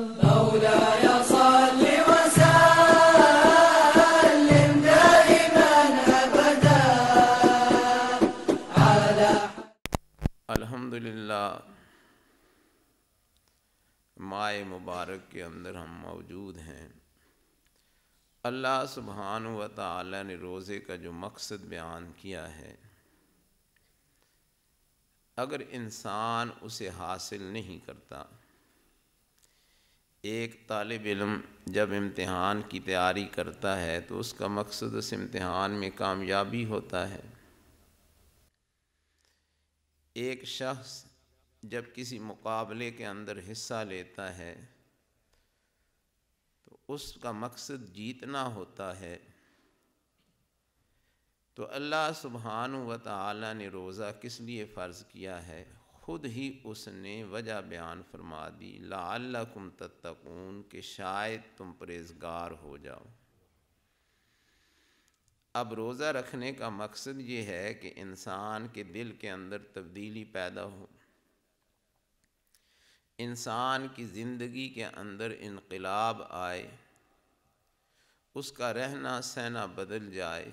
माए मुबारक के अंदर हम मौजूद हैं अल्लाह सुबहान व ताली ने रोज़े का जो मकसद बयान किया है अगर इंसान उसे हासिल नहीं करता एक तालब इलम जब इम्तहान की तैयारी करता है तो उसका मकसद उस इम्तहान में कामयाबी होता है एक शख्स जब किसी मुकाबले के अंदर हिस्सा लेता है तो उसका मकसद जीतना होता है तो अल्लाह सुबहान व ताली ने रोज़ा किस लिए फ़र्ज़ किया है खुद ही उसने वजह बयान फरमा दी लाकुम तत्तकून कि शायद तुम परहेजगार हो जाओ अब रोज़ा रखने का मकसद ये है कि इंसान के दिल के अंदर तब्दीली पैदा हो इंसान की ज़िंदगी के अंदर इनकलाब आए उसका रहना सहना बदल जाए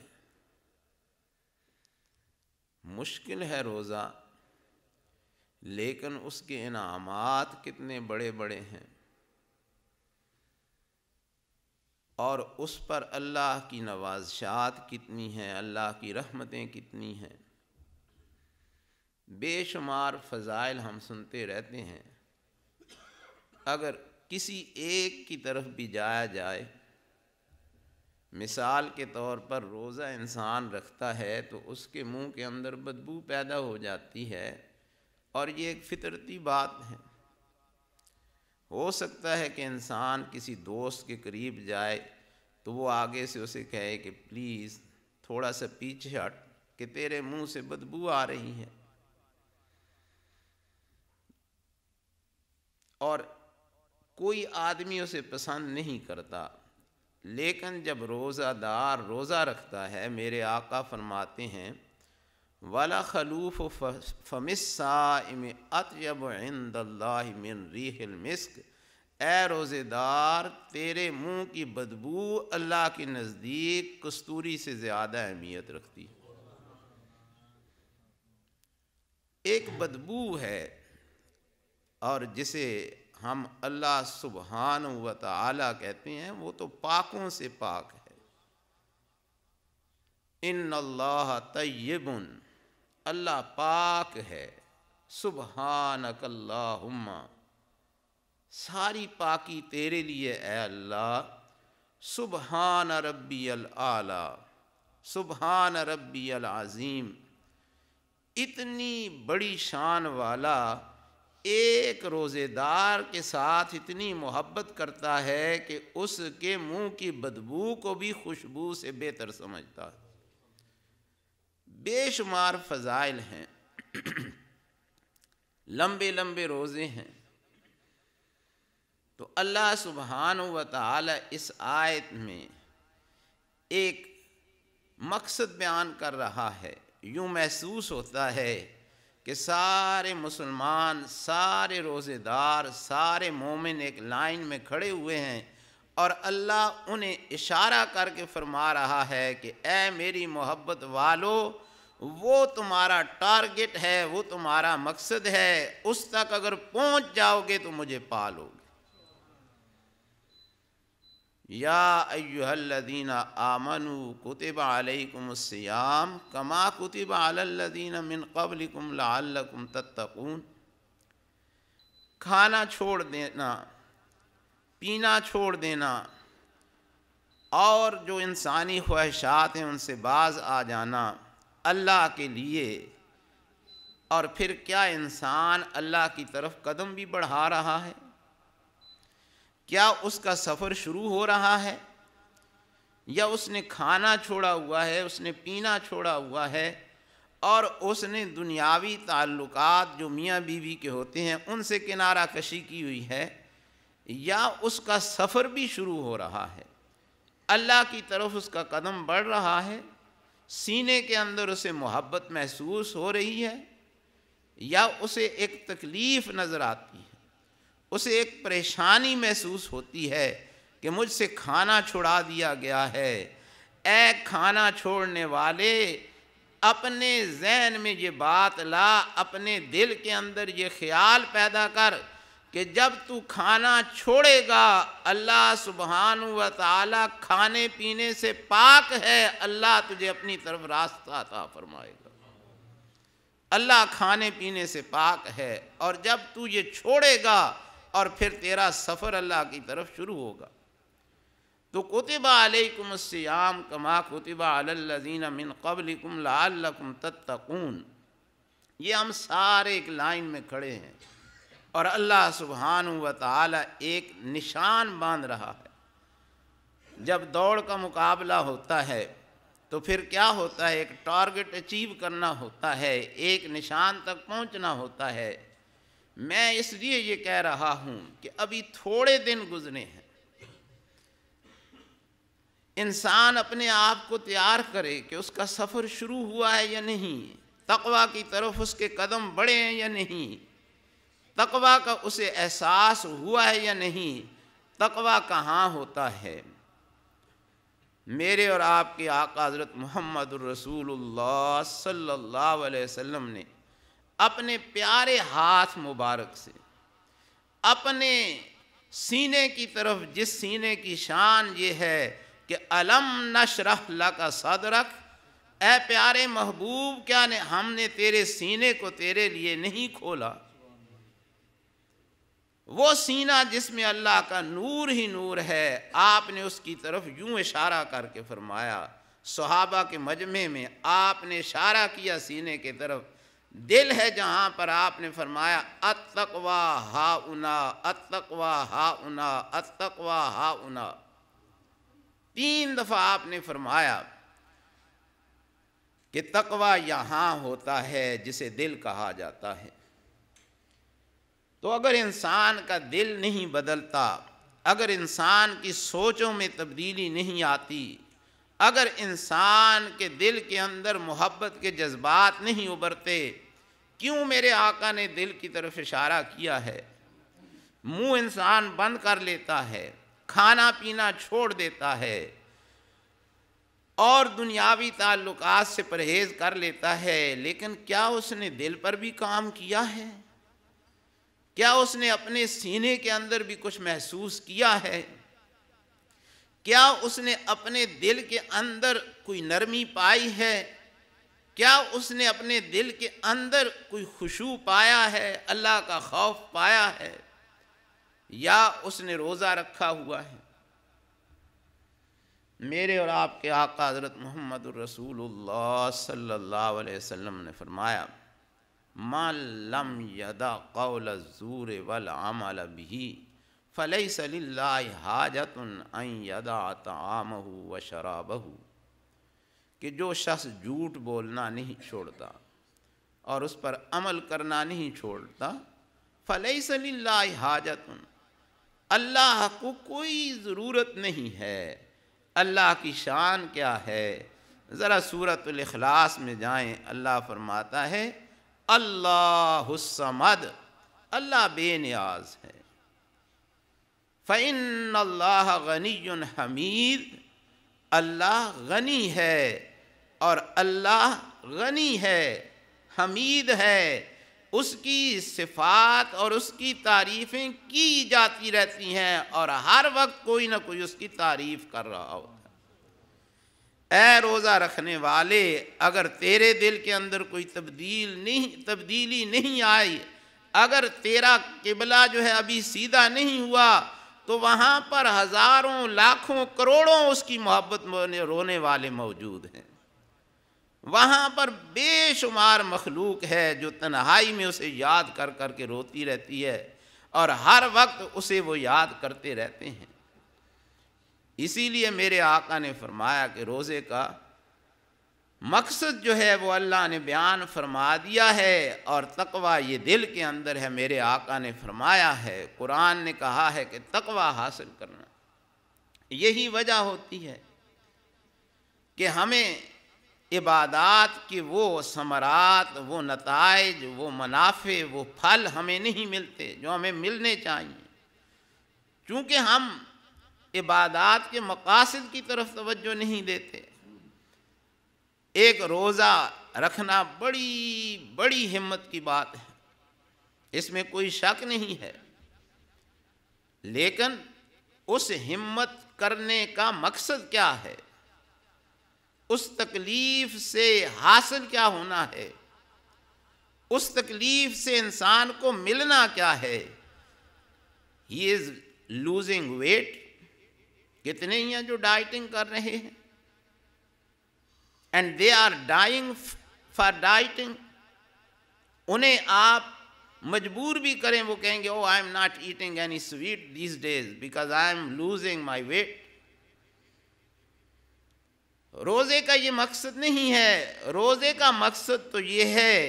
मुश्किल है रोज़ा लेकिन उसके इनामात कितने बड़े बड़े हैं और उस पर अल्लाह की नवाजात कितनी हैं अल्लाह की रहमतें कितनी हैं बेशुमार फ़ज़ाइल हम सुनते रहते हैं अगर किसी एक की तरफ भी जाया जाए मिसाल के तौर पर रोज़ा इंसान रखता है तो उसके मुंह के अंदर बदबू पैदा हो जाती है और ये एक फितरती बात है हो सकता है कि इंसान किसी दोस्त के करीब जाए तो वो आगे से उसे कहे कि प्लीज़ थोड़ा सा पीछे हट कि तेरे मुंह से बदबू आ रही है और कोई आदमी उसे पसंद नहीं करता लेकिन जब रोज़ादार रोज़ा रखता है मेरे आका फरमाते हैं वला खलूफ फमिसाम अतयब मिन रीहिल मिस्क ए रोज़ेदार तेरे मुंह की बदबू अल्लाह के नज़दीक कस्तूरी से ज़्यादा अहमियत रखती एक बदबू है और जिसे हम अल्लाह सुबहान व ताला कहते हैं वो तो पाकों से पाक है इन अल्लाह तयबन अल्लाह पाक है सुबहान सुबहानकल्लाहुम्मा सारी पाकी तेरे लिए ए अल्लाह सुबहान रब्बी आला सुबहान रब्बी अज़ीम इतनी बड़ी शान वाला एक रोज़ेदार के साथ इतनी मोहब्बत करता है कि उसके मुंह की बदबू को भी खुशबू से बेहतर समझता है बेशुमार फ़जाइल हैं लंबे लंबे रोज़े हैं तो अल्लाह सुबहान व इस आयत में एक मकसद बयान कर रहा है यूँ महसूस होता है कि सारे मुसलमान सारे रोज़ेदार सारे मोमिन एक लाइन में खड़े हुए हैं और अल्लाह उन्हें इशारा करके फरमा रहा है कि ए मेरी मोहब्बत वालों वो तुम्हारा टारगेट है वो तुम्हारा मकसद है उस तक अगर पहुंच जाओगे तो मुझे पालोगे या अयुहल्लदीना आमनु कुतबा अलैकुमस्याम कमा कुतबा अलल्लदीना मिन कबलिकुम लअल्लकुम तत्तकून खाना छोड़ देना पीना छोड़ देना और जो इंसानी ख्वाहिशात हैं उनसे बाज आ जाना अल्लाह के लिए और फिर क्या इंसान अल्लाह की तरफ कदम भी बढ़ा रहा है क्या उसका सफ़र शुरू हो रहा है या उसने खाना छोड़ा हुआ है उसने पीना छोड़ा हुआ है और उसने दुनियावी ताल्लुकात जो मियाँ बीवी के होते हैं उनसे किनारा कशी की हुई है या उसका सफ़र भी शुरू हो रहा है अल्लाह की तरफ उसका कदम बढ़ रहा है सीने के अंदर उसे मोहब्बत महसूस हो रही है या उसे एक तकलीफ़ नज़र आती है उसे एक परेशानी महसूस होती है कि मुझसे खाना छुड़ा दिया गया है ए खाना छोड़ने वाले अपने जहन में ये बात ला अपने दिल के अंदर ये ख्याल पैदा कर कि जब तू खाना छोड़ेगा अल्लाह सुबहान व तला खाने पीने से पाक है अल्लाह तुझे अपनी तरफ रास्ता था फरमाएगा अल्लाह खाने पीने से पाक है और जब तू ये छोड़ेगा और फिर तेरा सफ़र अल्लाह की तरफ शुरू होगा तो कुतबा अलकुमस्याम कमा कुतबा अल्लीन मिन कुम लाकुम तत्कून ये हम सारे एक लाइन में खड़े हैं और अल्लाह सुबहान व एक निशान बांध रहा है जब दौड़ का मुकाबला होता है तो फिर क्या होता है एक टारगेट अचीव करना होता है एक निशान तक पहुंचना होता है मैं इसलिए ये कह रहा हूं कि अभी थोड़े दिन गुजरे हैं इंसान अपने आप को तैयार करे कि उसका सफ़र शुरू हुआ है या नहीं तकवा की तरफ उसके कदम बढ़े हैं या नहीं तकवा का उसे एहसास हुआ है या नहीं तकवा कहाँ होता है मेरे और आपके आका हज़रत मोहम्मद सल्लल्लाहु अलैहि वसल्लम ने अपने प्यारे हाथ मुबारक से अपने सीने की तरफ जिस सीने की शान ये है कि अलम नशरह सद रख ए प्यारे महबूब क्या ने हमने तेरे सीने को तेरे लिए नहीं खोला वो सीना जिसमें अल्लाह का नूर ही नूर है आपने उसकी तरफ यूं इशारा करके फरमाया सहाबा के मजमे में आपने इशारा किया सीने के तरफ दिल है जहाँ पर आपने फरमाया अतकवा हा उना अतकवा हा उना अतकवा हा उना तीन दफ़ा आपने फरमाया कि तकवा यहाँ होता है जिसे दिल कहा जाता है तो अगर इंसान का दिल नहीं बदलता अगर इंसान की सोचों में तब्दीली नहीं आती अगर इंसान के दिल के अंदर मोहब्बत के जज्बात नहीं उबरते क्यों मेरे आका ने दिल की तरफ इशारा किया है मुंह इंसान बंद कर लेता है खाना पीना छोड़ देता है और दुनियावी ताल्लुकात से परहेज़ कर लेता है लेकिन क्या उसने दिल पर भी काम किया है क्या उसने अपने सीने के अंदर भी कुछ महसूस किया है क्या उसने अपने दिल के अंदर कोई नरमी पाई है क्या उसने अपने दिल के अंदर कोई खुशू पाया है अल्लाह का खौफ पाया है या उसने रोज़ा रखा हुआ है मेरे और आपके आका हज़रत मोहम्मद रसूलुल्लाह सल्लल्लाहु अलैहि वसल्लम ने फरमाया मालम यदा कौल ज़ूर वल आमल भी फ़लई सल्ला हाजत यदा ताम व शराब कि जो शख्स झूठ बोलना नहीं छोड़ता और उस पर अमल करना नहीं छोड़ता फ़लई सल्ला हाजत अल्लाह को कोई ज़रूरत नहीं है अल्लाह की शान क्या है ज़रा सूरत अखलास में जाएँ अल्लाह फरमाता है अल्लाहमद अल्लाह बेनियाज है फ़ैन अल्लाह गनी हमीद अल्लाह गनी है और अल्लाह गनी है हमीद है उसकी सिफात और उसकी तारीफ़ें की जाती रहती हैं और हर वक्त कोई ना कोई उसकी तारीफ़ कर रहा होता ए रोज़ा रखने वाले अगर तेरे दिल के अंदर कोई तब्दील नहीं तब्दीली नहीं आई अगर तेरा किबला जो है अभी सीधा नहीं हुआ तो वहाँ पर हज़ारों लाखों करोड़ों उसकी मोहब्बत में रोने वाले मौजूद हैं वहाँ पर बेशुमार मखलूक है जो तन्हाई में उसे याद कर कर के रोती रहती है और हर वक्त उसे वो याद करते रहते हैं इसीलिए मेरे आका ने फरमाया कि रोज़े का मकसद जो है वो अल्लाह ने बयान फरमा दिया है और तकवा ये दिल के अंदर है मेरे आका ने फरमाया है कुरान ने कहा है कि तकवा हासिल करना यही वजह होती है कि हमें इबादात के वो समरात वो नतज वो मुनाफे वो फल हमें नहीं मिलते जो हमें मिलने चाहिए चूँकि हम इबादात के मकासद की तरफ तोज्जो नहीं देते एक रोज़ा रखना बड़ी बड़ी हिम्मत की बात है इसमें कोई शक नहीं है लेकिन उस हिम्मत करने का मकसद क्या है उस तकलीफ से हासिल क्या होना है उस तकलीफ से इंसान को मिलना क्या है ही इज़ लूजिंग वेट कितने ही हैं जो डाइटिंग कर रहे हैं and they are dying for dieting उन्हें आप मजबूर भी करें वो कहेंगे oh I am not eating any sweet this days because I am losing my weight रोज़े का ये मकसद नहीं है रोज़े का मकसद तो ये है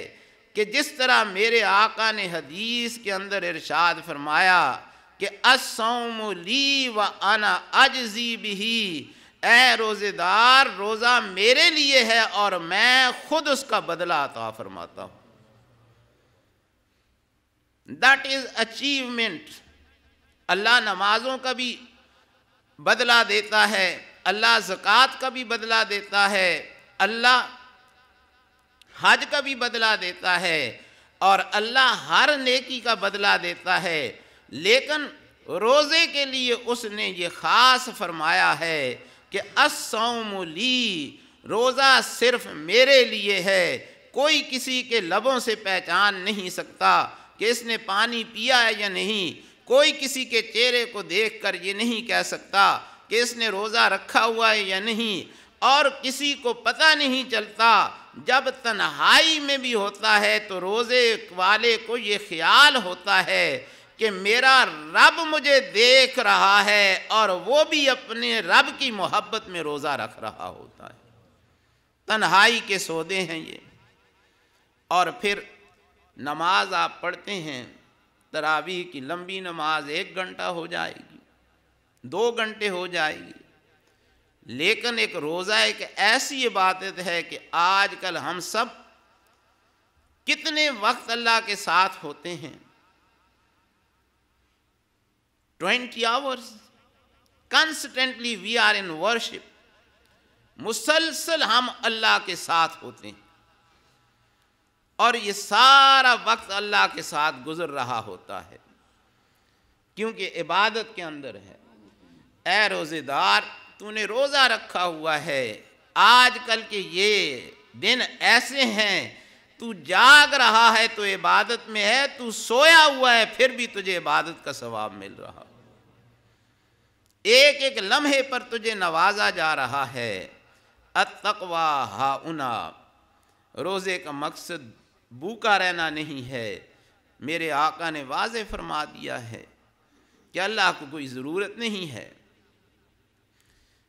कि जिस तरह मेरे आका ने हदीस के अंदर इरशाद फरमाया कि असौम ली व अना अजजी भी ए रोज़ेदार रोज़ा मेरे लिए है और मैं खुद उसका बदला अता फरमाता हूँ दैट इज़ अचीवमेंट अल्लाह नमाजों का भी बदला देता है अल्लाह ज़क़़त का भी बदला देता है अल्लाह हज का भी बदला देता है और अल्लाह हर नेकी का बदला देता है लेकिन रोज़े के लिए उसने ये ख़ास फरमाया है कि असौमली रोज़ा सिर्फ मेरे लिए है कोई किसी के लबों से पहचान नहीं सकता कि इसने पानी पिया है या नहीं कोई किसी के चेहरे को देखकर ये नहीं कह सकता कि इसने रोज़ा रखा हुआ है या नहीं और किसी को पता नहीं चलता जब तन्हाई में भी होता है तो रोज़े वाले को ये ख्याल होता है कि मेरा रब मुझे देख रहा है और वो भी अपने रब की मोहब्बत में रोज़ा रख रहा होता है तन्हाई के सौदे हैं ये और फिर नमाज आप पढ़ते हैं तरावी की लंबी नमाज एक घंटा हो जाएगी दो घंटे हो जाएगी लेकिन एक रोज़ा एक ऐसी इबादत है कि आजकल हम सब कितने वक्त अल्लाह के साथ होते हैं 20 hours. Constantly we are in worship. मुसलसल हम अल्लाह के साथ होते हैं और ये सारा वक्त अल्लाह के साथ गुजर रहा होता है क्योंकि इबादत के अंदर है ए रोज़ेदार तूने रोज़ा रखा हुआ है आज कल के ये दिन ऐसे हैं तू जाग रहा है तो इबादत में है तू सोया हुआ है फिर भी तुझे इबादत का सवाब मिल रहा एक एक लम्हे पर तुझे नवाजा जा रहा है अतवा हाउना रोज़े का मकसद भूखा रहना नहीं है मेरे आका ने वाज फरमा दिया है कि अल्लाह को कोई ज़रूरत नहीं है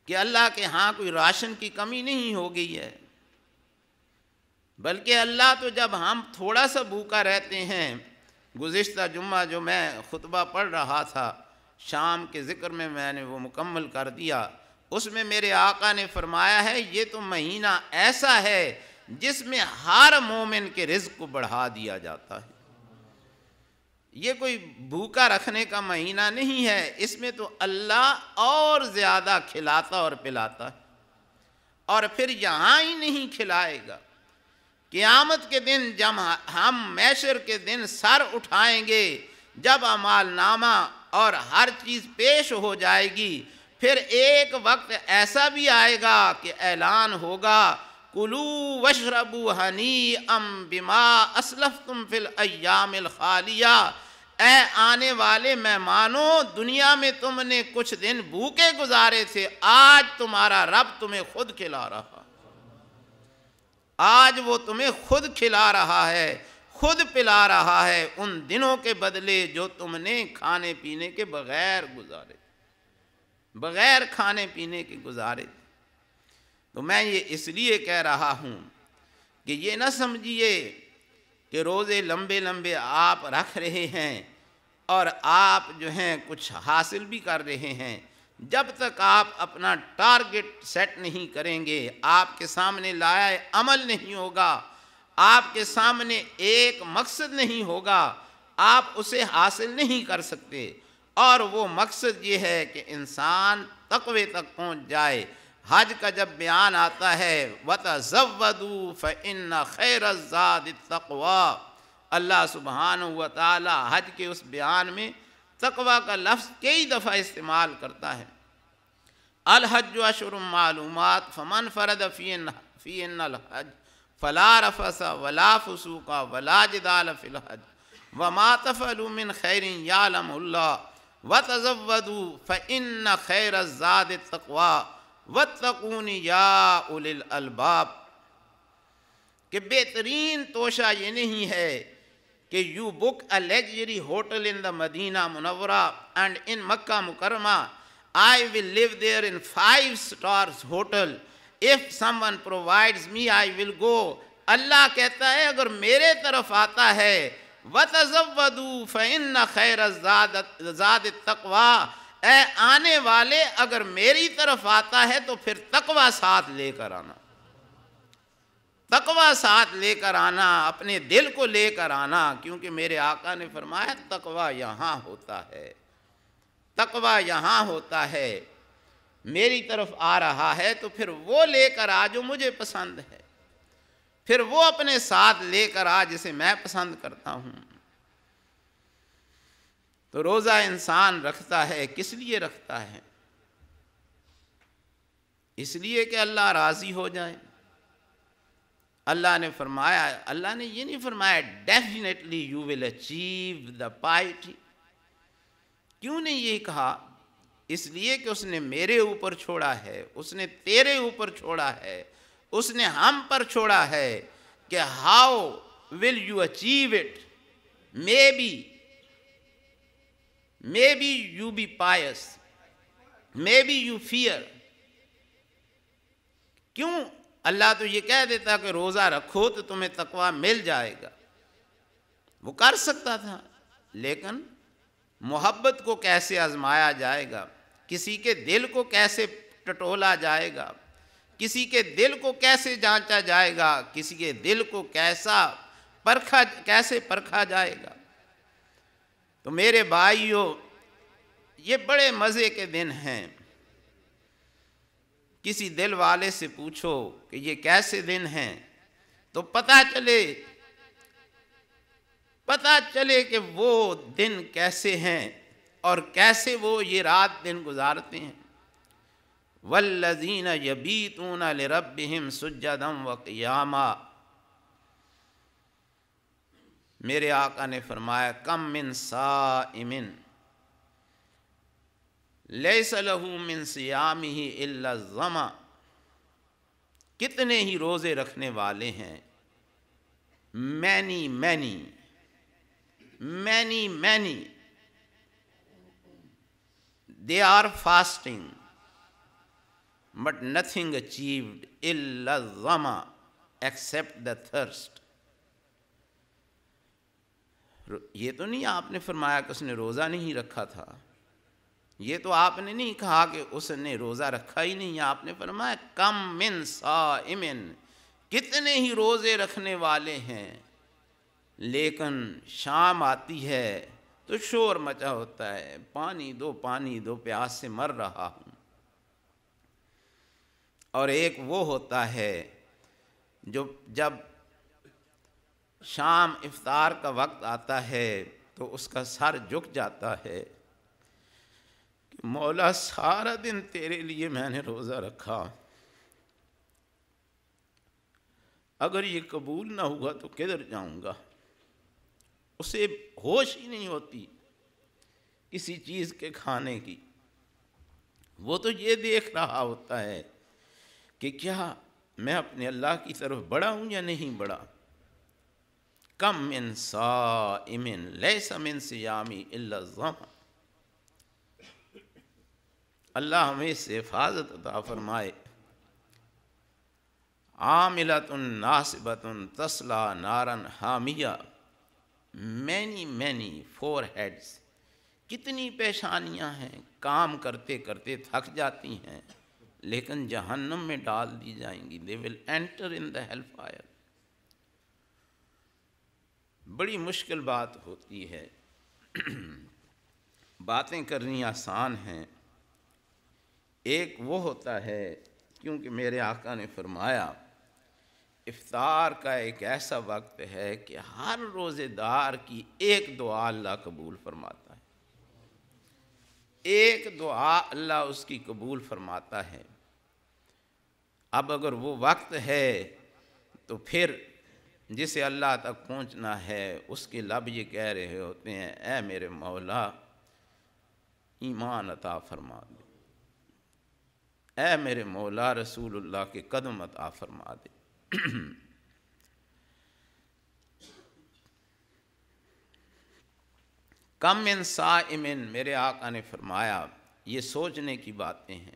कि अल्लाह के यहाँ कोई राशन की कमी नहीं हो गई है बल्कि अल्लाह तो जब हम थोड़ा सा भूखा रहते हैं गुज्त जुम्मा जो मैं खुतबा पढ़ रहा था शाम के ज़िक्र में मैंने वो मुकम्मल कर दिया उसमें मेरे आका ने फरमाया है ये तो महीना ऐसा है जिसमें हर मोमिन के रिज को बढ़ा दिया जाता है ये कोई भूखा रखने का महीना नहीं है इसमें तो अल्लाह और ज़्यादा खिलाता और पिलाता है और फिर यहाँ ही नहीं खिलाएगा क्यामत के दिन जब हम मैशर के दिन सर उठाएंगे जब नामा और हर चीज़ पेश हो जाएगी फिर एक वक्त ऐसा भी आएगा कि ऐलान होगा कुलू वशरबू हनी अम बिमा असलफ तुम फिल अयामिल खालिया ए आने वाले मेहमानों दुनिया में तुमने कुछ दिन भूखे गुजारे थे आज तुम्हारा रब तुम्हें खुद खिला रहा आज वो तुम्हें खुद खिला रहा है खुद पिला रहा है उन दिनों के बदले जो तुमने खाने पीने के बगैर गुजारे बगैर खाने पीने के गुजारे तो मैं ये इसलिए कह रहा हूँ कि ये ना समझिए कि रोज़े लंबे लंबे आप रख रहे हैं और आप जो हैं कुछ हासिल भी कर रहे हैं जब तक आप अपना टारगेट सेट नहीं करेंगे आपके सामने लाया अमल नहीं होगा आपके सामने एक मकसद नहीं होगा आप उसे हासिल नहीं कर सकते और वो मकसद ये है कि इंसान तकवे तक पहुंच जाए हज का जब बयान आता है वत जवदू फ़िन खैर तकवा अल्लाह सुबहान वाली हज के उस बयान में तकवा का लफ्ज़ कई दफ़ा इस्तेमाल करता है अलहज अशर मालूम फ़मन फ़रद फ़ी फ़ी हज फला रफसा वला फसूका वला जदाल फ़िलहद व मातफ़लमिन खैरिन यालम्ला व तजवदू फ़िन खैर ज़ाद तकवा व तकून या उलबाब के बेहतरीन तोशा ये नहीं है कि you book a luxury hotel in the Medina Munawwara and in Mecca Mukarrama I will live there in five stars hotel if someone provides me I will go अल्लाह कहता है अगर मेरे तरफ आता है व तजवदू फ़िन खैर ज़ाद तकवा ए आने वाले अगर मेरी तरफ आता है तो फिर तकवा साथ लेकर आना तकवा साथ लेकर आना अपने दिल को लेकर आना क्योंकि मेरे आका ने फरमाया तकवा यहाँ होता है तकवा यहाँ होता है मेरी तरफ आ रहा है तो फिर वो लेकर आ जो मुझे पसंद है फिर वो अपने साथ लेकर आ जिसे मैं पसंद करता हूं तो रोज़ा इंसान रखता है किस लिए रखता है इसलिए कि अल्लाह राज़ी हो जाए अल्लाह ने फरमाया अल्लाह ने ये नहीं फरमाया definitely you will achieve the piety क्यों नहीं ये कहा इसलिए कि उसने मेरे ऊपर छोड़ा है उसने तेरे ऊपर छोड़ा है उसने हम पर छोड़ा है कि how will you achieve it maybe maybe you be pious maybe you fear क्यों अल्लाह तो ये कह देता कि रोज़ा रखो तो तुम्हें तकवा मिल जाएगा वो कर सकता था लेकिन मोहब्बत को कैसे आजमाया जाएगा किसी के दिल को कैसे टटोला जाएगा किसी के दिल को कैसे जांचा जाएगा किसी के दिल को कैसा परखा कैसे परखा जाएगा तो मेरे भाइयों ये बड़े मज़े के दिन हैं किसी दिल वाले से पूछो कि ये कैसे दिन हैं तो पता चले पता चले कि वो दिन कैसे हैं और कैसे वो ये रात दिन गुजारते हैं वल्लजीन यबीतून लरबहिम सुजदम व क़ियामा मेरे आका ने फरमाया कम मिन साइमिन लहू मिन सियामी ही इल्लाजमा कितने ही रोज़े रखने वाले हैं many many many, many. They are fasting, but nothing achieved illa dhama, except the thirst. ये तो नहीं आपने फरमाया कि उसने रोज़ा नहीं रखा था ये तो आपने नहीं कहा कि उसने रोज़ा रखा ही नहीं आपने फरमाया कम मिन सा इमिन कितने ही रोज़े रखने वाले हैं लेकिन शाम आती है तो शोर मचा होता है पानी दो पानी दो प्यास से मर रहा हूँ और एक वो होता है जो जब शाम इफ्तार का वक्त आता है तो उसका सर झुक जाता है कि मौला सारा दिन तेरे लिए मैंने रोज़ा रखा अगर ये कबूल ना हुआ तो किधर जाऊँगा उसे होश ही नहीं होती किसी चीज़ के खाने की वो तो ये देख रहा होता है कि क्या मैं अपने अल्लाह की तरफ बड़ा हूँ या नहीं बड़ा कम इन सा इमिन लमिन सयामी इलाम अल्लाह हमें से हिफाजत अता फरमाए आमिलतन नासिबतन तसला नारन हामिया मैनी मैनी फोर हेड्स कितनी पेशानियां हैं काम करते करते थक जाती हैं लेकिन जहन्नम में डाल दी जाएंगी they will enter in the hell fire बड़ी मुश्किल बात होती है बातें करनी आसान हैं एक वो होता है क्योंकि मेरे आका ने फरमाया इफ्तार का एक ऐसा वक्त है कि हर रोज़ेदार की एक दुआ अल्लाह कबूल फरमाता है एक दुआ अल्लाह उसकी कबूल फरमाता है अब अगर वो वक्त है तो फिर जिसे अल्लाह तक पहुंचना है उसके लब ये कह रहे होते हैं ए मेरे मौला ईमान अता फरमा दे ए मेरे मौला रसूलुल्लाह के कदम अता फरमा दे कम इन सा इमिन मेरे आका ने फरमाया ये सोचने की बातें हैं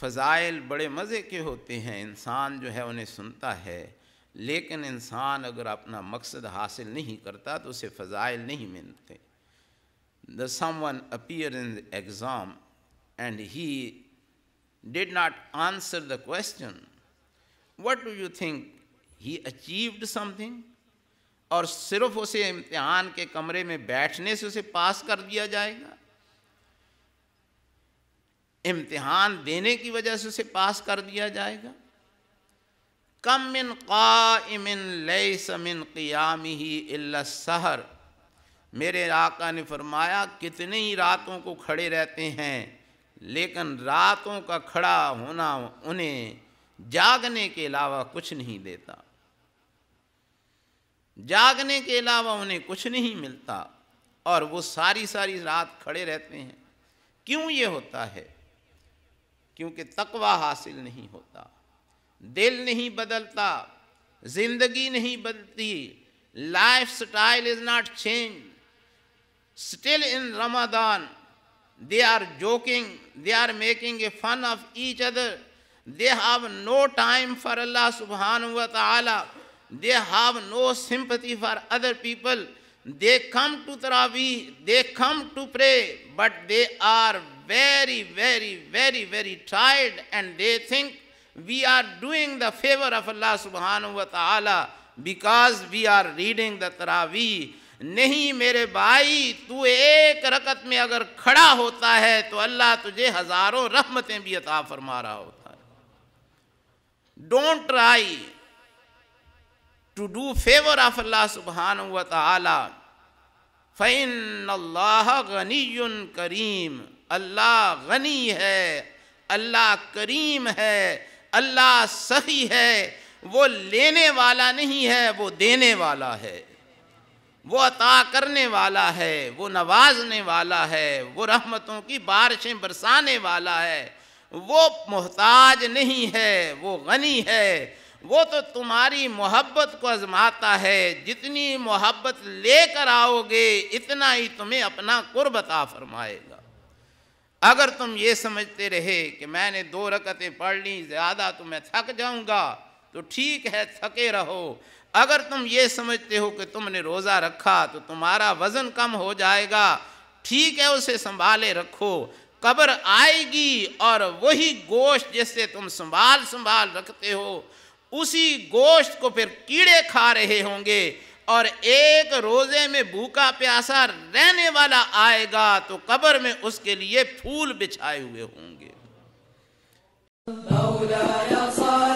फ़ज़ाइल बड़े मज़े के होते हैं इंसान जो है उन्हें सुनता है लेकिन इंसान अगर अपना मकसद हासिल नहीं करता तो उसे फ़ज़ाइल नहीं मिलते the someone appear in exam and he did not answer the question what do you think he achieved something और सिर्फ उसे इम्तिहान के कमरे में बैठने से उसे पास कर दिया जाएगा इम्तिहान देने की वजह से उसे पास कर दिया जाएगा कम मिन इमिन लय समिन क्याम ही सहर मेरे आका ने फरमाया कितने ही रातों को खड़े रहते हैं लेकिन रातों का खड़ा होना उन्हें जागने के अलावा कुछ नहीं देता जागने के अलावा उन्हें कुछ नहीं मिलता और वो सारी सारी रात खड़े रहते हैं क्यों ये होता है क्योंकि तकवा हासिल नहीं होता दिल नहीं बदलता जिंदगी नहीं बदलती lifestyle is not change still in Ramadan they are joking they are making a fun of each other They have no time for Allah subhanahu wa ta'ala. They have no sympathy for other people. They come to Taraweeh, they come to pray, but they are very, very, very, very tired and they think we are doing the favor of Allah subhanahu wa ta'ala because we are reading the Taraweeh. नहीं मेरे भाई तू एक रकत में अगर खड़ा होता है तो अल्लाह तुझे हज़ारों रहमतें भी अता फरमा रहा होता don't try to do favour of Allah सुबहान wa फ़ैन अल्लाह गनी करीम अल्लाह गनी है अल्लाह करीम है अल्लाह सही है वो लेने वाला नहीं है वो देने वाला है वो अता करने वाला है वो नवाजने वाला है वो रहमतों की बारिशें बरसाने वाला है वो मोहताज नहीं है वो गनी है वो तो तुम्हारी मोहब्बत को आजमाता है जितनी मोहब्बत लेकर आओगे इतना ही तुम्हें अपना कुर्बता फरमाएगा अगर तुम ये समझते रहे कि मैंने दो रकतें पढ़ ली ज़्यादा तो मैं थक जाऊंगा तो ठीक है थके रहो अगर तुम ये समझते हो कि तुमने रोज़ा रखा तो तुम्हारा वज़न कम हो जाएगा ठीक है उसे संभाले रखो कब्र आएगी और वही गोश्त जिससे तुम संभाल संभाल रखते हो उसी गोश्त को फिर कीड़े खा रहे होंगे और एक रोज़े में भूखा प्यासा रहने वाला आएगा तो कब्र में उसके लिए फूल बिछाए हुए होंगे